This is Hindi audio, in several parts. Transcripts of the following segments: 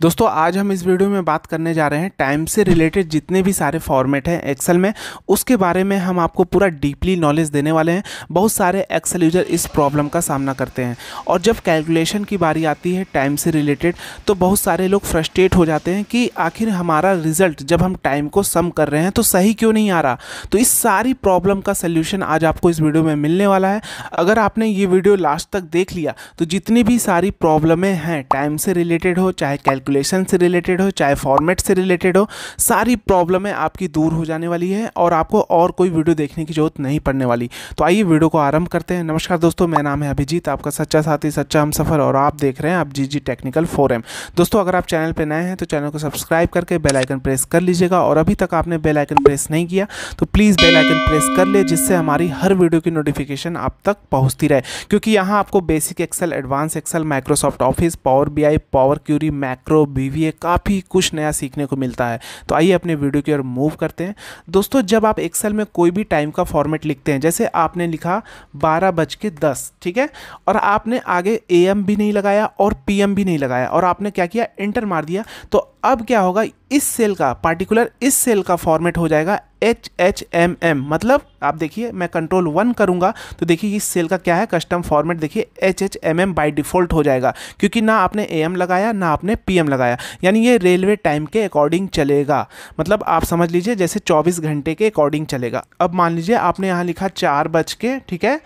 दोस्तों आज हम इस वीडियो में बात करने जा रहे हैं टाइम से रिलेटेड जितने भी सारे फॉर्मेट हैं एक्सेल में उसके बारे में हम आपको पूरा डीपली नॉलेज देने वाले हैं बहुत सारे एक्सेल यूजर इस प्रॉब्लम का सामना करते हैं और जब कैलकुलेशन की बारी आती है टाइम से रिलेटेड तो बहुत सारे लोग फ्रस्ट्रेट हो जाते हैं कि आखिर हमारा रिजल्ट जब हम टाइम को सम कर रहे हैं तो सही क्यों नहीं आ रहा तो इस सारी प्रॉब्लम का सोल्यूशन आज आपको इस वीडियो में मिलने वाला है अगर आपने ये वीडियो लास्ट तक देख लिया तो जितनी भी सारी प्रॉब्लमें हैं टाइम से रिलेटेड हो चाहे कैलकुलेशन कैलकुलेशन से रिलेटेड हो चाहे फॉर्मेट से रिलेटेड हो सारी प्रॉब्लमें आपकी दूर हो जाने वाली है और आपको और कोई वीडियो देखने की जरूरत नहीं पड़ने वाली तो आइए वीडियो को आरंभ करते हैं नमस्कार दोस्तों मेरा नाम है अभिजीत आपका सच्चा साथी सच्चा हम सफ़र और आप देख रहे हैं आप जी जी टेक्निकल फोरम दोस्तों अगर आप चैनल पर नए हैं तो चैनल को सब्सक्राइब करके बेलाइकन प्रेस कर लीजिएगा और अभी तक आपने बेलाइकन प्रेस नहीं किया तो प्लीज़ बेलाइकन प्रेस कर ले जिससे हमारी हर वीडियो की नोटिफिकेशन आप तक पहुँचती रहे क्योंकि यहाँ आपको basic Excel advance Excel Microsoft Office Power BI Power Query macro micro B काफ़ी कुछ नया सीखने को मिलता है तो आइए अपने वीडियो की ओर मूव करते हैं दोस्तों जब आप एक्सेल में कोई भी टाइम का फॉर्मेट लिखते हैं जैसे आपने लिखा बारह बज के दस ठीक है और आपने आगे ए भी नहीं लगाया और पी भी नहीं लगाया और आपने क्या किया इंटर मार दिया तो अब क्या होगा इस सेल का पार्टिकुलर इस सेल का फॉर्मेट हो जाएगा एच एच एम एम मतलब आप देखिए मैं कंट्रोल वन करूंगा तो देखिए इस सेल का क्या है कस्टम फॉर्मेट देखिए H H M M by default हो जाएगा क्योंकि ना आपने ए एम लगाया ना आपने पी एम लगाया यानी ये रेलवे टाइम के अकॉर्डिंग चलेगा मतलब आप समझ लीजिए जैसे चौबीस घंटे के अकॉर्डिंग चलेगा अब मान लीजिए आपने यहाँ लिखा चार बज के ठीक है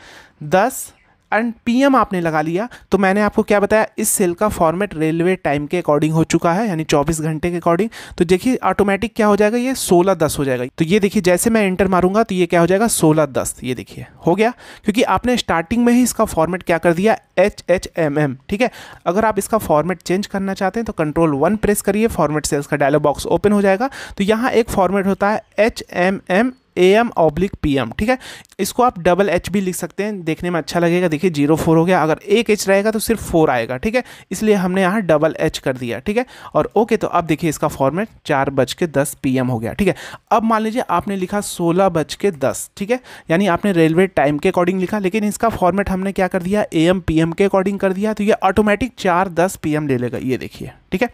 दस एंड पीएम आपने लगा लिया तो मैंने आपको क्या बताया इस सेल का फॉर्मेट रेलवे टाइम के अकॉर्डिंग हो चुका है यानी 24 घंटे के अकॉर्डिंग तो देखिए ऑटोमेटिक क्या हो जाएगा ये 16 दस हो जाएगा तो ये देखिए जैसे मैं एंटर मारूंगा तो ये क्या हो जाएगा 16 दस ये देखिए हो गया क्योंकि आपने स्टार्टिंग में ही इसका फॉर्मेट क्या कर दिया एच एच एम एम ठीक है अगर आप इसका फॉर्मेट चेंज करना चाहते हैं तो कंट्रोल वन प्रेस करिए फॉर्मेट सेल्स का डायलॉग बॉक्स ओपन हो जाएगा तो यहाँ एक फॉर्मेट होता है H M M A M oblique P M ठीक है इसको आप डबल एच भी लिख सकते हैं देखने में अच्छा लगेगा देखिए जीरो फोर हो गया अगर एक एच रहेगा तो सिर्फ फोर आएगा ठीक है इसलिए हमने यहाँ डबल एच कर दिया ठीक है और ओके तो अब देखिए इसका फॉर्मेट चार बज के दस पी एम हो गया ठीक है अब मान लीजिए आपने लिखा सोलह बज के दस ठीक है यानी आपने रेलवे टाइम के अकॉर्डिंग लिखा लेकिन इसका फॉर्मेट हमने क्या कर दिया ए एम पी एम के अकॉर्डिंग कर दिया तो ये ऑटोमेटिक चार दस पी एम ले लेगा ये देखिए ठीक है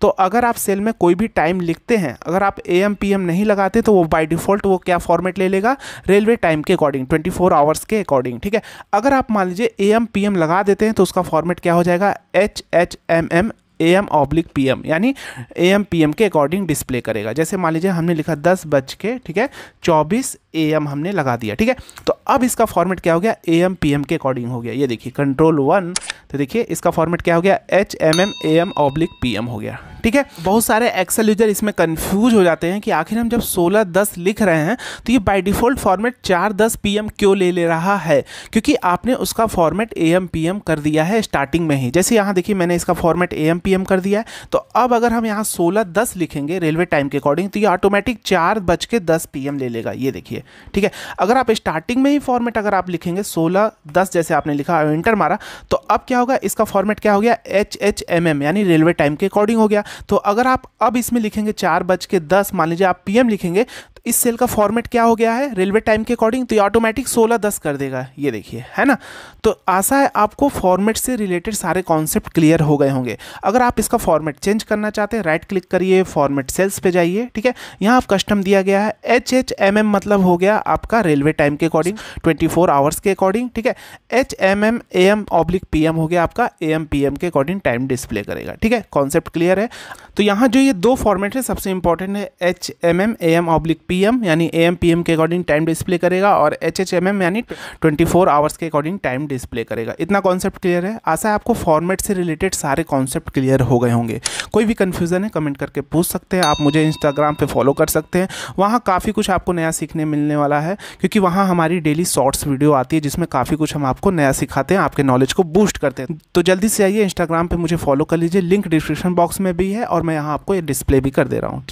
तो अगर आप सेल में कोई भी टाइम लिखते हैं अगर आप ए एम पी एम नहीं लगाते तो वो बाय डिफ़ॉल्ट वो क्या फॉर्मेट ले लेगा रेलवे टाइम के अकॉर्डिंग 24 आवर्स के अकॉर्डिंग ठीक है अगर आप मान लीजिए ए एम पी एम लगा देते हैं तो उसका फॉर्मेट क्या हो जाएगा H H M M A M oblique P M यानी ए एम पी एम के अकॉर्डिंग डिस्प्ले करेगा जैसे मान लीजिए हमने लिखा दस बज के ठीक है चौबीस ए एम हमने लगा दिया ठीक है तो अब इसका फॉर्मेट क्या हो गया ए एम पी एम के अकॉर्डिंग हो गया ये देखिए कंट्रोल वन तो देखिए इसका फॉर्मेट क्या हो गया H M M A M oblique P M हो गया ठीक है बहुत सारे एक्सेल यूजर इसमें कंफ्यूज हो जाते हैं कि आखिर हम जब सोलह दस लिख रहे हैं तो ये बाय डिफ़ॉल्ट फॉर्मेट चार दस पी क्यों ले ले रहा है क्योंकि आपने उसका format A M P M कर दिया है स्टार्टिंग में ही जैसे यहाँ देखिए मैंने इसका format A M P M कर दिया है तो अब अगर हम यहाँ सोलह दस लिखेंगे रेलवे टाइम के अकॉर्डिंग तो ये ऑटोमेटिक चार बज के दस पी एम ले लेगा ये देखिए ठीक है अगर आप स्टार्टिंग में ही फॉर्मेट अगर आप लिखेंगे सोलह दस जैसे आपने लिखा इंटर मारा तो अब क्या होगा इसका फॉर्मेट क्या हो गया एच एच एम एम यानी रेलवे टाइम के अकॉर्डिंग हो गया तो अगर आप अब इसमें लिखेंगे चार बज के दस मान लीजिए आप पीएम लिखेंगे तो इस सेल का फॉर्मेट क्या हो गया है रेलवे टाइम के अकॉर्डिंग तो ये ऑटोमेटिक सोलह दस कर देगा ये देखिए है ना तो आशा है आपको फॉर्मेट से रिलेटेड सारे कॉन्सेप्ट क्लियर हो गए होंगे अगर आप इसका फॉर्मेट चेंज करना चाहते हैं राइट क्लिक करिए फॉर्मेट सेल्स पे जाइए ठीक है यहाँ आप कस्टम दिया गया है एच एच एम एम मतलब हो गया आपका रेलवे टाइम के अकॉर्डिंग ट्वेंटी फोर आवर्स के अकॉर्डिंग ठीक है H M M A M oblique P M हो गया आपका ए एम पी एम के अकॉर्डिंग टाइम डिस्प्ले करेगा ठीक है कॉन्सेप्ट क्लियर है तो यहाँ जो ये दो फॉर्मेट है सबसे इंपॉर्टेंट है H M M A M oblique P M यानी ए एम पी एम के अकॉर्डिंग टाइम डिस्प्ले करेगा और एच एच एम एम यानी ट्वेंटी फोर आवर्स के अकॉर्डिंग टाइम डिस्प्ले करेगा इतना कॉन्सेप्ट क्लियर है आशा है आपको फॉर्मेट से रिलेटेड सारे कॉन्सेप्ट क्लियर हो गए होंगे कोई भी कन्फ्यूज़न है कमेंट करके पूछ सकते हैं आप मुझे इंस्टाग्राम पर फॉलो कर सकते हैं वहाँ काफ़ी कुछ आपको नया सीखने मिलने वाला है क्योंकि वहाँ हमारी डेली शॉर्ट्स वीडियो आती है जिसमें काफ़ी कुछ हम आपको नया सिखाते हैं आपके नॉलेज को बूस्ट करते हैं तो जल्दी से आइए इंस्टाग्राम पर मुझे फॉलो कर लीजिए लिंक डिस्क्रिप्शन बॉक्स में भी है और मैं यहाँ आपको ये डिस्प्ले भी कर दे रहा हूँ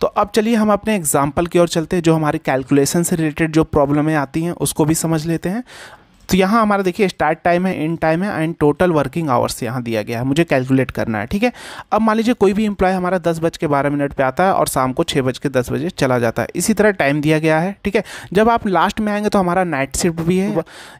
तो अब चलिए हम अपने एग्जाम्पल की ओर चलते हैं जो हमारे कैलकुलेशन से रिलेटेड जो प्रॉब्लमें आती हैं उसको भी समझ लेते हैं तो यहाँ हमारा देखिए स्टार्ट टाइम है एंड टाइम है एंड टोटल वर्किंग आवर्स यहाँ दिया गया है मुझे कैलकुलेट करना है ठीक है अब मान लीजिए कोई भी एम्प्लॉय हमारा दस बज के बारह मिनट पर आता है और शाम को छः बज के दस बजे चला जाता है इसी तरह टाइम दिया गया है ठीक है जब आप लास्ट में आएंगे तो हमारा नाइट शिफ्ट भी है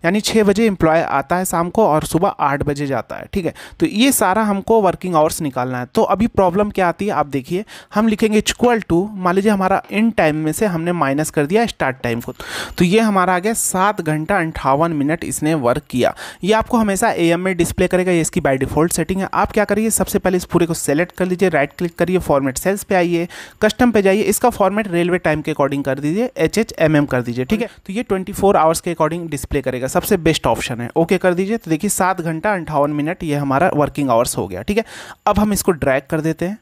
यानी छः बजे एम्प्लॉय आता है शाम को और सुबह आठ बजे जाता है ठीक है तो ये सारा हमको वर्किंग आवर्स निकालना है तो अभी प्रॉब्लम क्या आती है आप देखिए हम लिखेंगे इक्वल टू मान लीजिए हमारा इन टाइम में से हमने माइनस कर दिया स्टार्ट टाइम को तो ये हमारा आ गया सात घंटा अंठावन मिनट मिनट इसने वर्क किया ये आपको हमेशा ए में डिस्प्ले करेगा ये इसकी बाय डिफॉल्ट सेटिंग है आप क्या करिए सबसे पहले इस पूरे को सेलेक्ट कर लीजिए राइट क्लिक करिए फॉर्मेट सेल्स पे आइए कस्टम पे जाइए इसका फॉर्मेट रेलवे टाइम के अकॉर्डिंग कर दीजिए एच एच एम एम कर दीजिए ठीक है तो ये ट्वेंटी फोर आवर्स के अकॉर्डिंग डिस्प्ले करेगा सबसे बेस्ट ऑप्शन है ओके कर दीजिए तो देखिए सात घंटा अंठावन मिनट ये हमारा वर्किंग आवर्स हो गया ठीक है अब हम इसको ड्रैग कर देते हैं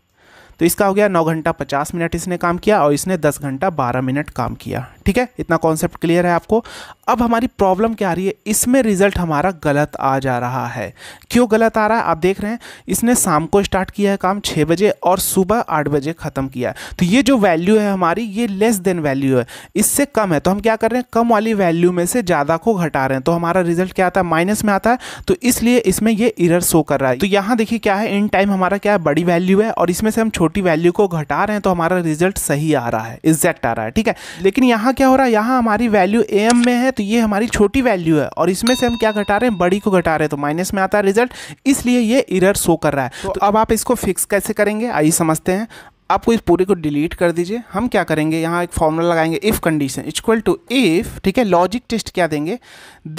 तो इसका हो गया नौ घंटा पचास मिनट इसने काम किया और इसने दस घंटा बारह मिनट काम किया ठीक है इतना कॉन्सेप्ट क्लियर है आपको अब हमारी प्रॉब्लम क्या आ रही है इसमें रिजल्ट हमारा गलत आ जा रहा है क्यों गलत आ रहा है आप देख रहे हैं इसने शाम को स्टार्ट किया है काम छः बजे और सुबह आठ बजे ख़त्म किया है तो ये जो वैल्यू है हमारी ये लेस देन वैल्यू है इससे कम है तो हम क्या कर रहे हैं कम वाली वैल्यू में से ज़्यादा को घटा रहे हैं तो हमारा रिजल्ट क्या आता है माइनस में आता है तो इसलिए इसमें ये इरर शो कर रहा है तो यहाँ देखिए क्या है इन टाइम हमारा क्या है बड़ी वैल्यू है और इसमें से हम छोटे छोटी वैल्यू को घटा रहे हैं तो हमारा रिजल्ट सही आ रहा है एग्जैक्ट आ रहा है ठीक है लेकिन यहाँ क्या हो रहा है यहाँ हमारी वैल्यू ए में है तो ये हमारी छोटी वैल्यू है और इसमें से हम क्या घटा रहे हैं बड़ी को घटा रहे हैं तो माइनस में आता है रिजल्ट इसलिए ये इरर शो कर रहा है तो, तो अब आप इसको फिक्स कैसे करेंगे आइए समझते हैं आपको इस पूरे को डिलीट कर दीजिए हम क्या करेंगे यहाँ एक फॉर्मूला लगाएंगे if condition equal to if ठीक है लॉजिक टेस्ट क्या देंगे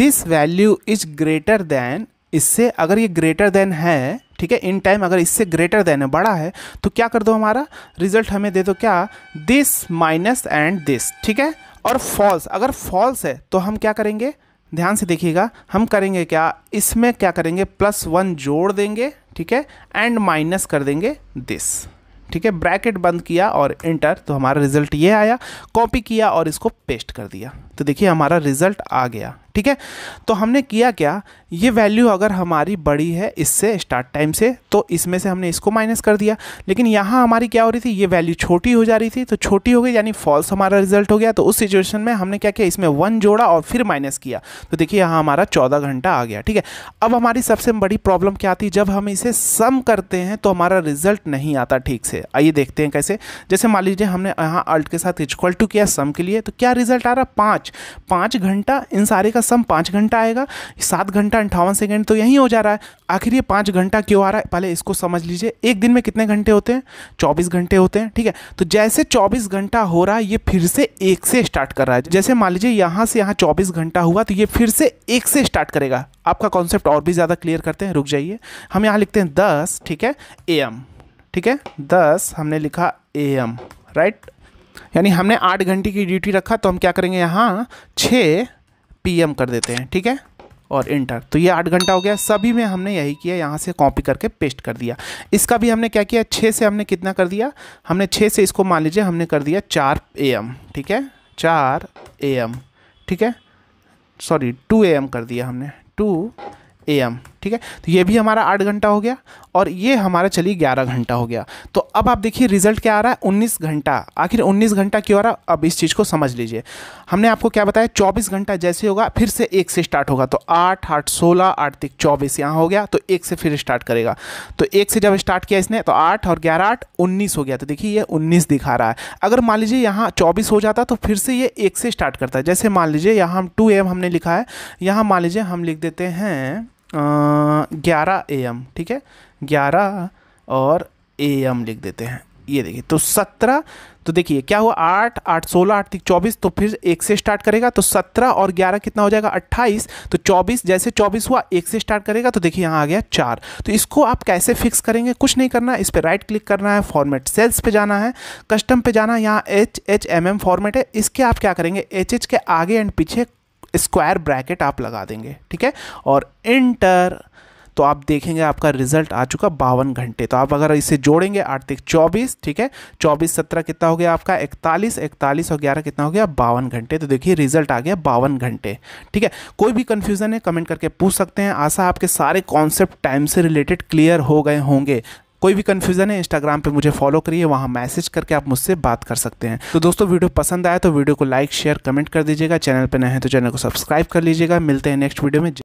this value is greater than इससे अगर ये ग्रेटर देन है ठीक है इन टाइम अगर इससे ग्रेटर देन है बड़ा है तो क्या कर दो हमारा रिजल्ट हमें दे दो क्या दिस माइनस एंड दिस ठीक है और फॉल्स अगर फॉल्स है तो हम क्या करेंगे ध्यान से देखिएगा हम करेंगे क्या इसमें क्या करेंगे प्लस वन जोड़ देंगे ठीक है एंड माइनस कर देंगे दिस ठीक है ब्रैकेट बंद किया और इंटर तो हमारा रिजल्ट ये आया कॉपी किया और इसको पेस्ट कर दिया तो देखिए हमारा रिजल्ट आ गया ठीक है तो हमने किया क्या ये वैल्यू अगर हमारी बड़ी है इससे स्टार्ट टाइम से तो इसमें से हमने इसको माइनस कर दिया लेकिन यहाँ हमारी क्या हो रही थी ये वैल्यू छोटी हो जा रही थी तो छोटी हो गई यानी फॉल्स हमारा रिजल्ट हो गया तो उस सिचुएशन में हमने क्या किया इसमें वन जोड़ा और फिर माइनस किया तो देखिए यहाँ हमारा चौदह घंटा आ गया ठीक है अब हमारी सबसे बड़ी प्रॉब्लम क्या आती जब हम इसे सम करते हैं तो हमारा रिजल्ट नहीं आता ठीक से आइए देखते हैं कैसे जैसे मान लीजिए हमने यहाँ अल्ट के साथ इक्वल टू किया सम के लिए तो क्या रिजल्ट आ रहा पाँच पाँच घंटा इन सारे का सम पाँच घंटा आएगा सात घंटा अंठावन सेकेंड तो यहीं हो जा रहा है आखिर ये पाँच घंटा क्यों आ रहा है पहले इसको समझ लीजिए एक दिन में कितने घंटे होते हैं चौबीस घंटे होते हैं ठीक है तो जैसे चौबीस घंटा हो रहा है ये फिर से एक से स्टार्ट कर रहा है जैसे मान लीजिए यहाँ से यहाँ चौबीस घंटा हुआ तो ये फिर से एक से स्टार्ट करेगा आपका कॉन्सेप्ट और भी ज़्यादा क्लियर करते हैं रुक जाइए हम यहाँ लिखते हैं दस ठीक है ए एम ठीक है दस हमने लिखा ए एम राइट यानी हमने आठ घंटे की ड्यूटी रखा तो हम क्या करेंगे यहाँ छः पीएम कर देते हैं ठीक है और इंटर तो ये आठ घंटा हो गया सभी में हमने यही किया यहाँ से कॉपी करके पेस्ट कर दिया इसका भी हमने क्या किया छः से हमने कितना कर दिया हमने छः से इसको मान लीजिए हमने कर दिया चार ए एम ठीक है चार ए एम ठीक है सॉरी टू ए एम कर दिया हमने टू ए एम ठीक है तो ये भी हमारा आठ घंटा हो गया और ये हमारा चलिए ग्यारह घंटा हो गया तो अब आप देखिए रिजल्ट क्या आ रहा है उन्नीस घंटा आखिर उन्नीस घंटा क्यों आ रहा अब इस चीज़ को समझ लीजिए हमने आपको क्या बताया चौबीस घंटा जैसे होगा फिर से एक से स्टार्ट होगा तो आठ आठ सोलह आठ तक चौबीस यहाँ हो गया तो एक से फिर स्टार्ट करेगा तो एक से जब स्टार्ट किया इसने तो आठ और ग्यारह आठ उन्नीस हो गया तो देखिए ये उन्नीस दिखा रहा है अगर मान लीजिए यहाँ चौबीस हो जाता तो फिर से ये एक से स्टार्ट करता है जैसे मान लीजिए यहाँ हम टू एम हमने लिखा है यहाँ मान लीजिए हम लिख देते हैं ग्यारह ए एम ठीक है ग्यारह और ए एम लिख देते हैं ये देखिए तो सत्रह तो देखिए क्या हुआ आठ आठ सोलह आठ तीन चौबीस तो फिर एक से स्टार्ट करेगा तो सत्रह और ग्यारह कितना हो जाएगा अट्ठाईस तो चौबीस जैसे चौबीस हुआ एक से स्टार्ट करेगा तो देखिए यहाँ आ गया चार तो इसको आप कैसे फिक्स करेंगे कुछ नहीं करना है इस पर राइट क्लिक करना है फॉर्मेट सेल्स पे जाना है कस्टम पे जाना है यहाँ H H M M format है इसके आप क्या करेंगे एच एच के आगे एंड पीछे स्क्वायर ब्रैकेट आप लगा देंगे ठीक है और इंटर तो आप देखेंगे आपका रिजल्ट आ चुका बावन घंटे तो आप अगर इसे जोड़ेंगे आठ तक चौबीस ठीक है चौबीस सत्रह कितना हो गया आपका इकतालीस इकतालीस और ग्यारह कितना हो गया बावन घंटे तो देखिए रिजल्ट आ गया बावन घंटे ठीक है कोई भी कंफ्यूजन है कमेंट करके पूछ सकते हैं आशा आपके सारे कॉन्सेप्ट टाइम से रिलेटेड क्लियर हो गए होंगे कोई भी कन्फ्यूज़न है इंस्टाग्राम पर मुझे फॉलो करिए वहाँ मैसेज करके आप मुझसे बात कर सकते हैं तो दोस्तों वीडियो पसंद आया तो वीडियो को लाइक शेयर कमेंट कर दीजिएगा चैनल पर नए हैं तो चैनल को सब्सक्राइब कर लीजिएगा मिलते हैं नेक्स्ट वीडियो में